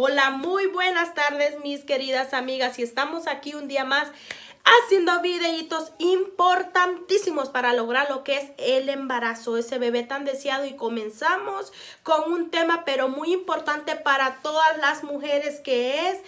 Hola, muy buenas tardes mis queridas amigas y estamos aquí un día más haciendo videitos importantísimos para lograr lo que es el embarazo, ese bebé tan deseado y comenzamos con un tema pero muy importante para todas las mujeres que es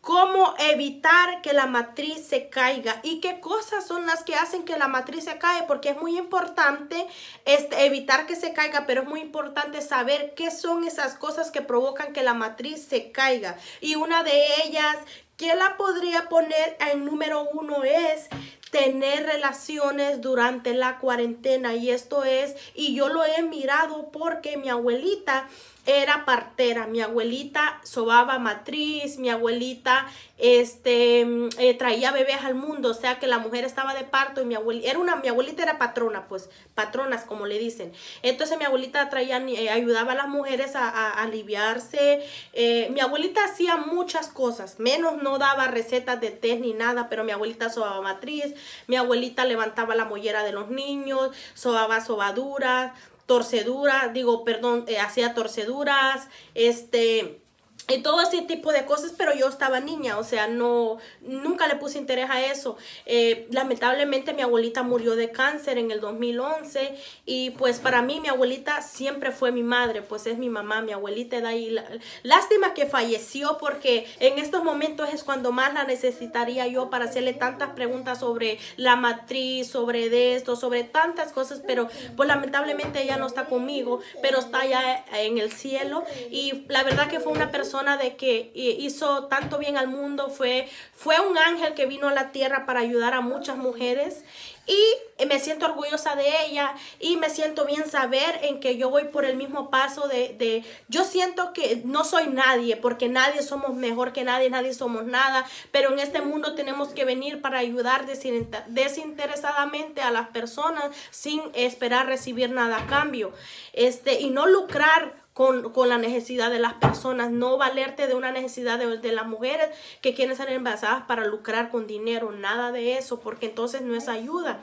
cómo evitar que la matriz se caiga y qué cosas son las que hacen que la matriz se caiga porque es muy importante este, evitar que se caiga, pero es muy importante saber qué son esas cosas que provocan que la matriz se caiga. Y una de ellas que la podría poner en número uno es tener relaciones durante la cuarentena y esto es y yo lo he mirado porque mi abuelita era partera, mi abuelita sobaba matriz, mi abuelita este, mm, eh, traía bebés al mundo, o sea que la mujer estaba de parto y mi abuelita era, una, mi abuelita era patrona, pues patronas como le dicen. Entonces mi abuelita traía, eh, ayudaba a las mujeres a, aliviarse, eh, mi abuelita hacía muchas cosas, menos no daba recetas de té ni nada, pero mi abuelita sobaba matriz, mi abuelita levantaba la mollera de los niños, sobaba sobaduras, torcedura, digo, perdón, eh, hacía torceduras, este, y todo ese tipo de cosas, pero yo estaba niña, o sea, no, nunca le puse interés a eso. Eh, lamentablemente mi abuelita murió de cáncer en el 2011 y pues para mí mi abuelita siempre fue mi madre, pues es mi mamá, mi abuelita de Lástima que falleció porque en estos momentos es cuando más la necesitaría yo para hacerle tantas preguntas sobre la matriz, sobre esto, sobre tantas cosas, pero pues lamentablemente ella no está conmigo, pero está allá en el cielo y la verdad que fue una persona de que hizo tanto bien al mundo, fue, fue un ángel que vino a la tierra para ayudar a muchas mujeres y me siento orgullosa de ella y me siento bien saber en que yo voy por el mismo paso de, de, yo siento que no soy nadie porque nadie somos mejor que nadie, nadie somos nada, pero en este mundo tenemos que venir para ayudar desinteresadamente a las personas sin esperar recibir nada a cambio este, y no lucrar con, la necesidad de las personas, no valerte de una necesidad de, las mujeres que quieren ser embarazadas para lucrar con dinero, nada de eso, porque entonces no es ayuda.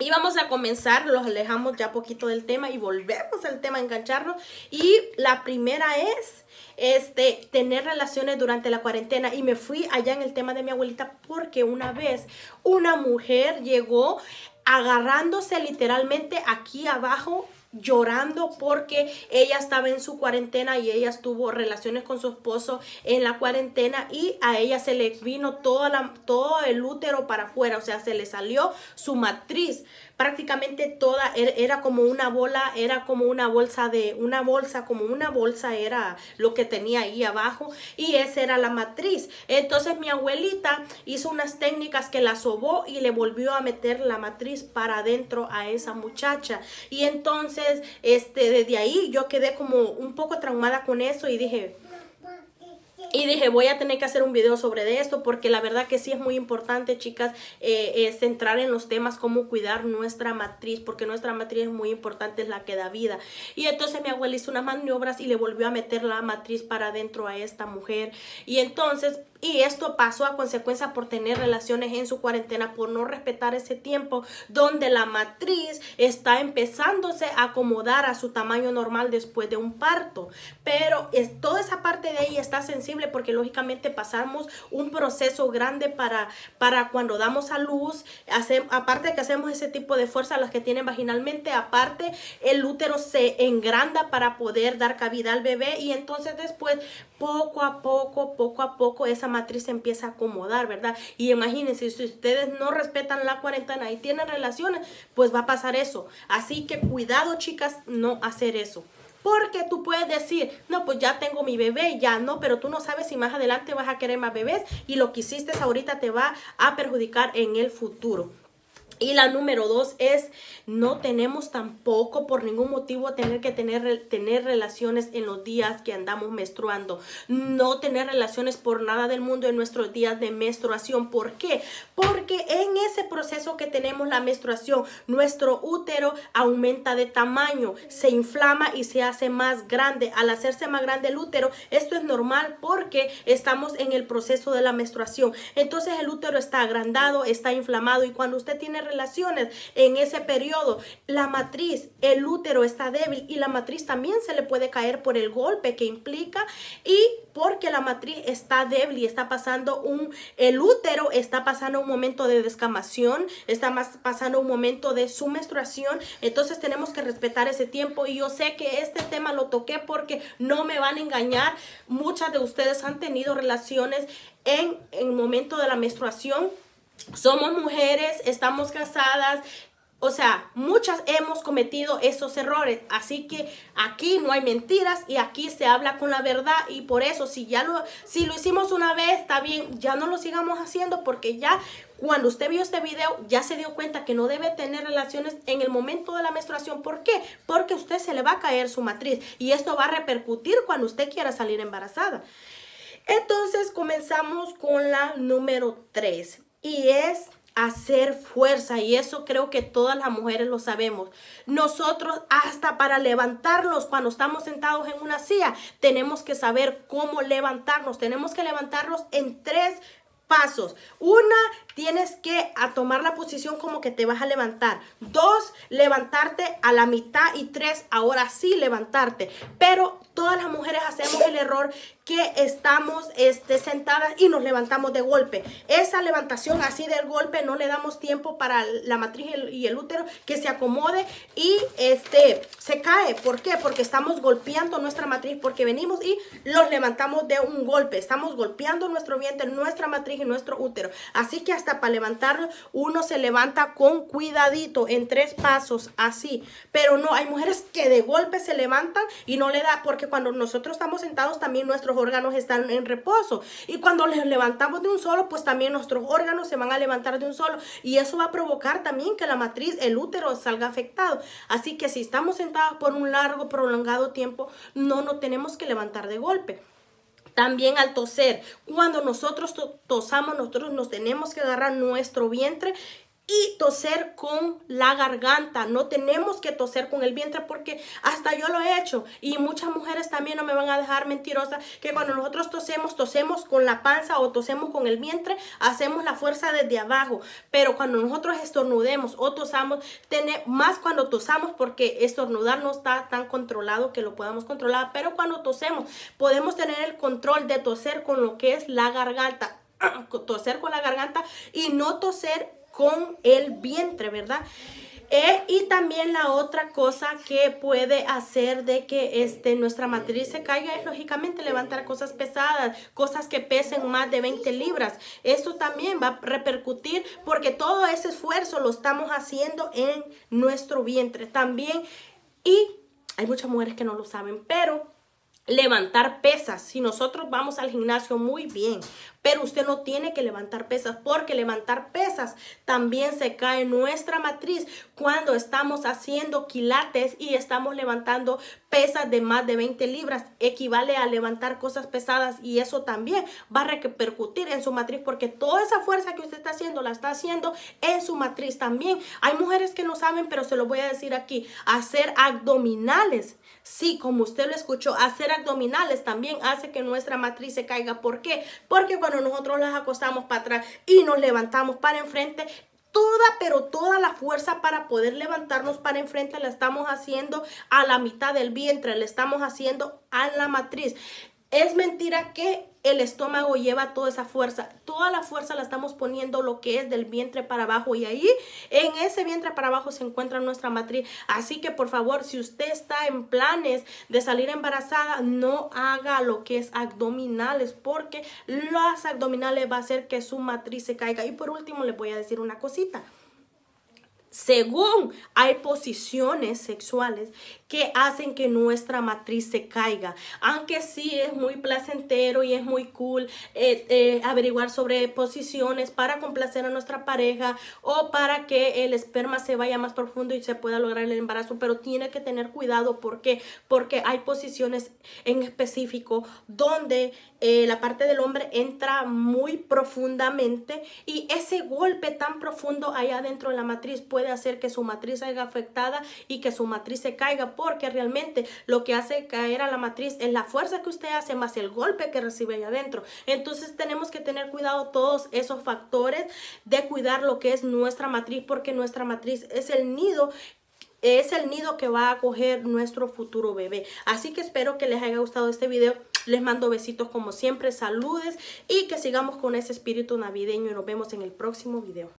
Y vamos a comenzar, los alejamos ya poquito del tema y volvemos al tema, engancharnos. Y la primera es este, tener relaciones durante la cuarentena. Y me fui allá en el tema de mi abuelita porque una vez una mujer llegó agarrándose literalmente aquí abajo llorando porque ella estaba en su cuarentena y ella tuvo relaciones con su esposo en la cuarentena y a ella se le vino la, todo el útero para afuera, o sea, se le salió su matriz prácticamente toda era como una bola, era como una bolsa de una bolsa, como una bolsa era lo que tenía ahí abajo y esa era la matriz. Entonces mi abuelita hizo unas técnicas que la sobó y le volvió a meter la matriz para adentro a esa muchacha y entonces este desde ahí yo quedé como un poco traumada con eso y dije, y dije, voy a tener que hacer un video sobre esto porque la verdad que sí es muy importante, chicas, eh, centrar en los temas cómo cuidar nuestra matriz, porque nuestra matriz es muy importante, es la que da vida. Y entonces mi abuela hizo unas maniobras y le volvió a meter la matriz para adentro a esta mujer. Y entonces y esto pasó a consecuencia por tener relaciones en su cuarentena, por no respetar ese tiempo donde la matriz está empezándose a acomodar a su tamaño normal después de un parto. Pero toda esa parte de ahí está sensible porque lógicamente pasamos un proceso grande para, para cuando damos a luz, aparte de que hacemos ese tipo de fuerza, las que tienen vaginalmente, aparte el útero se engranda para poder dar cabida al bebé y entonces después poco a poco, poco a poco esa matriz se empieza a acomodar, ¿verdad? Y imagínense, si ustedes no respetan la cuarentena y tienen relaciones, pues va a pasar eso. Así que cuidado, chicas, no hacer eso. Porque tú puedes decir, no, pues ya tengo mi bebé, ya no, pero tú no sabes si más adelante vas a querer más bebés y lo que hiciste ahorita te va a perjudicar en el futuro. Y la número dos es, no tenemos tampoco por ningún motivo tener que tener, tener relaciones en los días que andamos menstruando. No tener relaciones por nada del mundo en nuestros días de menstruación. ¿Por qué? Porque en ese proceso que tenemos la menstruación, nuestro útero aumenta de tamaño, se inflama y se hace más grande. Al hacerse más grande el útero, esto es normal porque estamos en el proceso de la menstruación. Entonces el útero está agrandado, está inflamado y cuando usted tiene relaciones en ese periodo. La matriz, el útero está débil y la matriz también se le puede caer por el golpe que implica y porque la matriz está débil y está pasando un, el útero está pasando un momento de descamación, está más pasando un momento de su menstruación, entonces tenemos que respetar ese tiempo y yo sé que este tema lo toqué porque no me van a engañar, muchas de ustedes han tenido relaciones en el momento de la menstruación somos mujeres, estamos casadas, o sea, muchas hemos cometido esos errores. Así que aquí no hay mentiras y aquí se habla con la verdad. Y por eso, si ya lo, si lo hicimos una vez, está bien, ya no lo sigamos haciendo porque ya cuando usted vio este video, ya se dio cuenta que no debe tener relaciones en el momento de la menstruación. ¿Por qué? Porque usted se le va a caer su matriz y esto va a repercutir cuando usted quiera salir embarazada. Entonces comenzamos con la número 3 y es hacer fuerza y eso creo que todas las mujeres lo sabemos. Nosotros hasta para levantarnos cuando estamos sentados en una silla tenemos que saber cómo levantarnos, tenemos que levantarnos en tres pasos. Una, tienes que a tomar la posición como que te vas a levantar. Dos, levantarte a la mitad. Y tres, ahora sí levantarte. Pero todas las mujeres hacemos el error que estamos este, sentadas y nos levantamos de golpe. Esa levantación así del golpe no le damos tiempo para la matriz y el útero que se acomode y este, se cae. ¿Por qué? Porque estamos golpeando nuestra matriz, porque venimos y los levantamos de un golpe. Estamos golpeando nuestro vientre, nuestra matriz y nuestro útero. Así que hasta para levantarlo uno se levanta con cuidadito en tres pasos así. Pero no, hay mujeres que de golpe se levantan y no le da, porque cuando nosotros estamos sentados también nuestro órganos están en reposo. Y cuando les levantamos de un solo, pues también nuestros órganos se van a levantar de un solo. Y eso va a provocar también que la matriz, el útero, salga afectado. Así que si estamos sentados por un largo, prolongado tiempo, no nos tenemos que levantar de golpe. También al toser, cuando nosotros tosamos, nosotros nos tenemos que agarrar nuestro vientre y toser con la garganta. No tenemos que toser con el vientre porque hasta yo lo he hecho. Y muchas mujeres también no me van a dejar mentirosa que cuando nosotros tosemos, tosemos con la panza o tosemos con el vientre, hacemos la fuerza desde abajo. Pero cuando nosotros estornudemos o tosamos, tiene más cuando tosamos porque estornudar no está tan controlado que lo podamos controlar. Pero cuando tosemos, podemos tener el control de toser con lo que es la garganta toser con la garganta y no toser con el vientre, ¿verdad? Eh, y también la otra cosa que puede hacer de que este, nuestra matriz se caiga es lógicamente levantar cosas pesadas, cosas que pesen más de 20 libras. Esto también va a repercutir porque todo ese esfuerzo lo estamos haciendo en nuestro vientre también. Y hay muchas mujeres que no lo saben, pero levantar pesas. Si nosotros vamos al gimnasio muy bien, pero usted no tiene que levantar pesas porque levantar pesas también se cae nuestra matriz cuando estamos haciendo quilates y estamos levantando pesas de más de 20 libras. Equivale a levantar cosas pesadas y eso también va a repercutir en su matriz porque toda esa fuerza que usted está haciendo la está haciendo en su matriz también. Hay mujeres que no saben, pero se lo voy a decir aquí, hacer abdominales. Sí, como usted lo escuchó, hacer abdominales también hace que nuestra matriz se caiga. ¿Por qué? Porque nosotros las acostamos para atrás y nos levantamos para enfrente toda, pero toda la fuerza para poder levantarnos para enfrente la estamos haciendo a la mitad del vientre, la estamos haciendo a la matriz. Es mentira que el estómago lleva toda esa fuerza. Toda la fuerza la estamos poniendo lo que es del vientre para abajo y ahí en ese vientre para abajo se encuentra nuestra matriz. Así que por favor, si usted está en planes de salir embarazada, no haga lo que es abdominales porque las abdominales va a hacer que su matriz se caiga. Y por último les voy a decir una cosita. Según hay posiciones sexuales que hacen que nuestra matriz se caiga. Aunque sí es muy placentero y es muy cool eh, eh, averiguar sobre posiciones para complacer a nuestra pareja o para que el esperma se vaya más profundo y se pueda lograr el embarazo, pero tiene que tener cuidado. Porque hay posiciones en específico donde eh, la parte del hombre entra muy profundamente y ese golpe tan profundo allá dentro de la matriz puede hacer que su matriz salga afectada y que su matriz se caiga, porque realmente lo que hace caer a la matriz es la fuerza que usted hace más el golpe que recibe ahí adentro. Entonces tenemos que tener cuidado todos esos factores de cuidar lo que es nuestra matriz, porque nuestra matriz es el nido es el nido que va a acoger nuestro futuro bebé. Así que espero que les haya gustado este video. Les mando besitos como siempre, saludes y que sigamos con ese espíritu navideño y nos vemos en el próximo video.